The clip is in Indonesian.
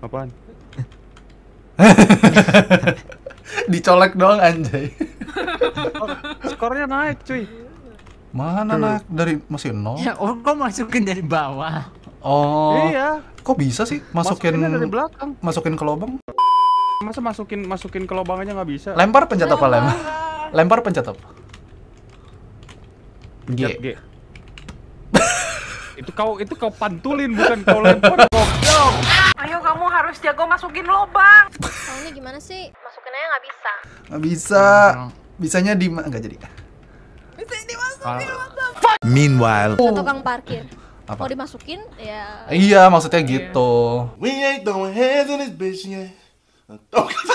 Apaan? Dicolek doang anjay. skornya naik cuy. Mana Tuh. naik dari masih nol? Ya, oh, kok masukin dari bawah. Oh. Iya. Kok bisa sih masukin dari belakang. Masukin ke lubang? Masa masukin masukin ke lubang aja nggak bisa? Lempar pencet apa lem? Lempar pencet apa? G. G. itu kau itu kau pantulin bukan kau lempar kok harus jago masukin lobang. Soalnya gimana sih? Masukin aja nggak bisa. Nggak bisa. Bisanya di nggak jadi. Bisa dimasukin uh. Meanwhile. Ke tukang parkir. Apa? Mau dimasukin ya. Iya, maksudnya yeah. gitu. We ain't no hands in this bitch yet.